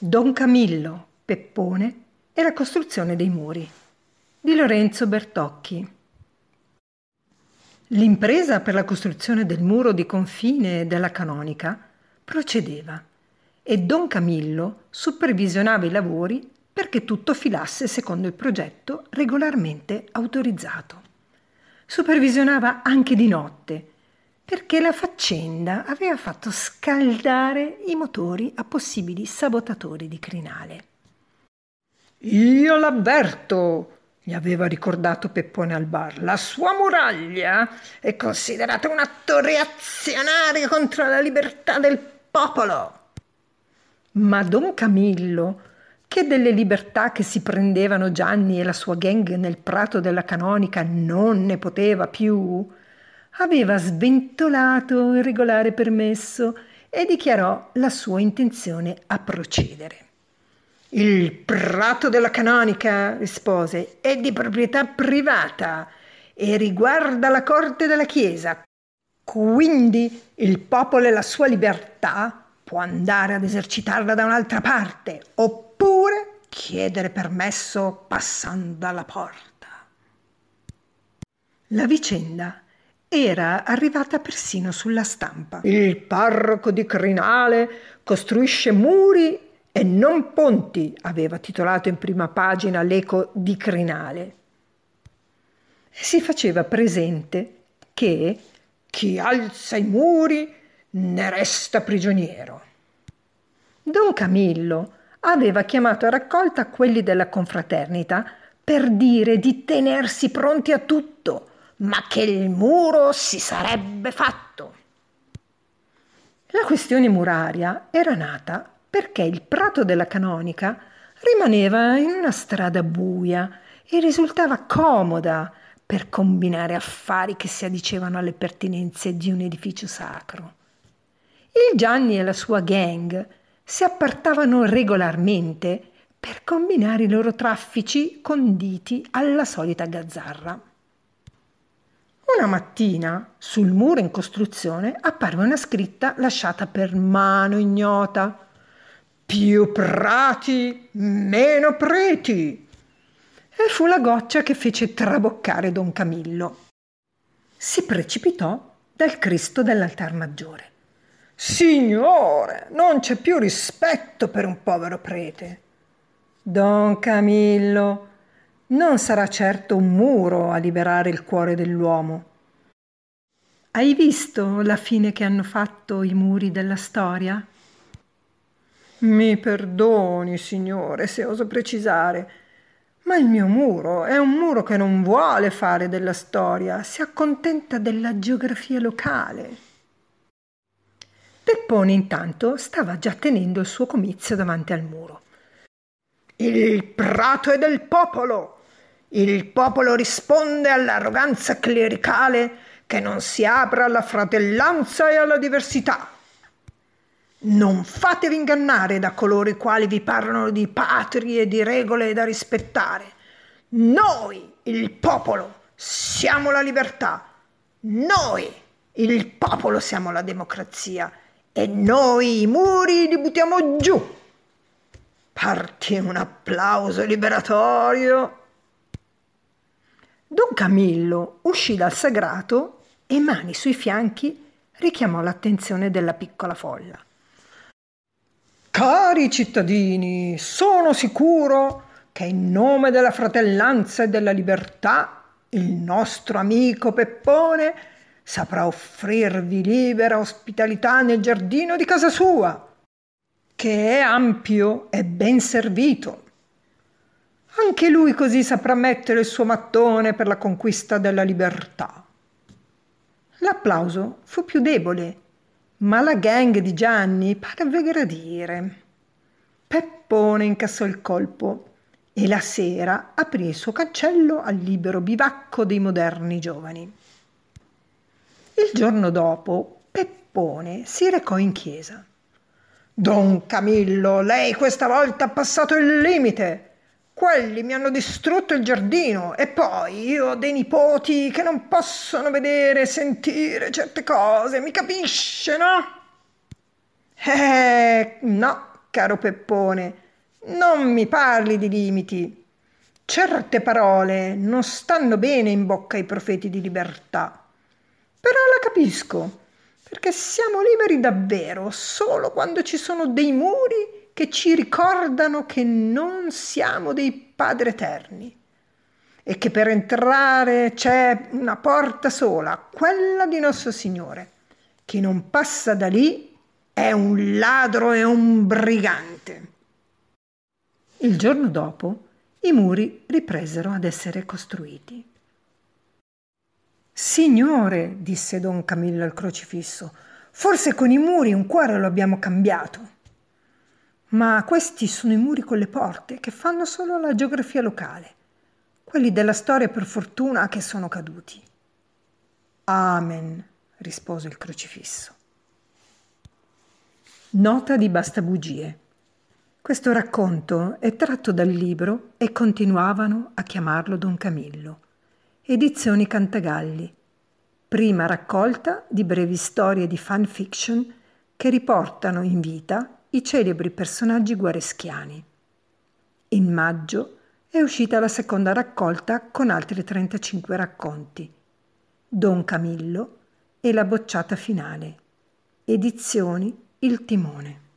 Don Camillo, Peppone e la costruzione dei muri di Lorenzo Bertocchi. L'impresa per la costruzione del muro di confine della canonica procedeva e Don Camillo supervisionava i lavori perché tutto filasse secondo il progetto regolarmente autorizzato. Supervisionava anche di notte perché la faccenda aveva fatto scaldare i motori a possibili sabotatori di crinale. Io l'avverto, gli aveva ricordato Peppone al bar, la sua muraglia è considerata un atto reazionario contro la libertà del popolo. Ma Don Camillo, che delle libertà che si prendevano Gianni e la sua gang nel prato della canonica non ne poteva più, aveva sventolato il regolare permesso e dichiarò la sua intenzione a procedere. Il prato della canonica, rispose, è di proprietà privata e riguarda la corte della Chiesa. Quindi il popolo e la sua libertà può andare ad esercitarla da un'altra parte, oppure chiedere permesso passando alla porta. La vicenda era arrivata persino sulla stampa. Il parroco di Crinale costruisce muri e non ponti, aveva titolato in prima pagina l'eco di Crinale. Si faceva presente che chi alza i muri ne resta prigioniero. Don Camillo aveva chiamato a raccolta quelli della confraternita per dire di tenersi pronti a tutto ma che il muro si sarebbe fatto. La questione muraria era nata perché il prato della canonica rimaneva in una strada buia e risultava comoda per combinare affari che si adicevano alle pertinenze di un edificio sacro. Il Gianni e la sua gang si appartavano regolarmente per combinare i loro traffici conditi alla solita gazzarra. Una mattina, sul muro in costruzione, apparve una scritta lasciata per mano ignota. Più prati, meno preti. E fu la goccia che fece traboccare Don Camillo. Si precipitò dal Cristo dell'altar maggiore. Signore, non c'è più rispetto per un povero prete. Don Camillo, non sarà certo un muro a liberare il cuore dell'uomo. Hai visto la fine che hanno fatto i muri della storia? Mi perdoni, signore, se oso precisare, ma il mio muro è un muro che non vuole fare della storia, si accontenta della geografia locale. Peppone intanto stava già tenendo il suo comizio davanti al muro. Il prato è del popolo, il popolo risponde all'arroganza clericale che non si apre alla fratellanza e alla diversità. Non fatevi ingannare da coloro i quali vi parlano di patrie e di regole da rispettare. Noi, il popolo, siamo la libertà. Noi, il popolo, siamo la democrazia. E noi i muri li buttiamo giù. Partì un applauso liberatorio. Don Camillo uscì dal sagrato e mani sui fianchi richiamò l'attenzione della piccola folla. Cari cittadini, sono sicuro che in nome della fratellanza e della libertà il nostro amico Peppone saprà offrirvi libera ospitalità nel giardino di casa sua, che è ampio e ben servito anche lui così saprà mettere il suo mattone per la conquista della libertà. L'applauso fu più debole, ma la gang di Gianni parve gradire. Peppone incassò il colpo e la sera aprì il suo cancello al libero bivacco dei moderni giovani. Il giorno dopo Peppone si recò in chiesa. Don Camillo, lei questa volta ha passato il limite, quelli mi hanno distrutto il giardino e poi io ho dei nipoti che non possono vedere, e sentire certe cose, mi capisce, no? Eh, no, caro Peppone, non mi parli di limiti. Certe parole non stanno bene in bocca ai profeti di libertà. Però la capisco, perché siamo liberi davvero solo quando ci sono dei muri che ci ricordano che non siamo dei padri eterni e che per entrare c'è una porta sola, quella di nostro Signore. Chi non passa da lì è un ladro e un brigante. Il giorno dopo i muri ripresero ad essere costruiti. Signore, disse don Camillo al crocifisso, forse con i muri un cuore lo abbiamo cambiato. Ma questi sono i muri con le porte che fanno solo la geografia locale, quelli della storia per fortuna che sono caduti. Amen, rispose il crocifisso. Nota di basta bugie. Questo racconto è tratto dal libro e continuavano a chiamarlo Don Camillo. Edizioni Cantagalli. Prima raccolta di brevi storie di fanfiction che riportano in vita i celebri personaggi guareschiani. In maggio è uscita la seconda raccolta con altri 35 racconti, Don Camillo e la bocciata finale, edizioni Il Timone.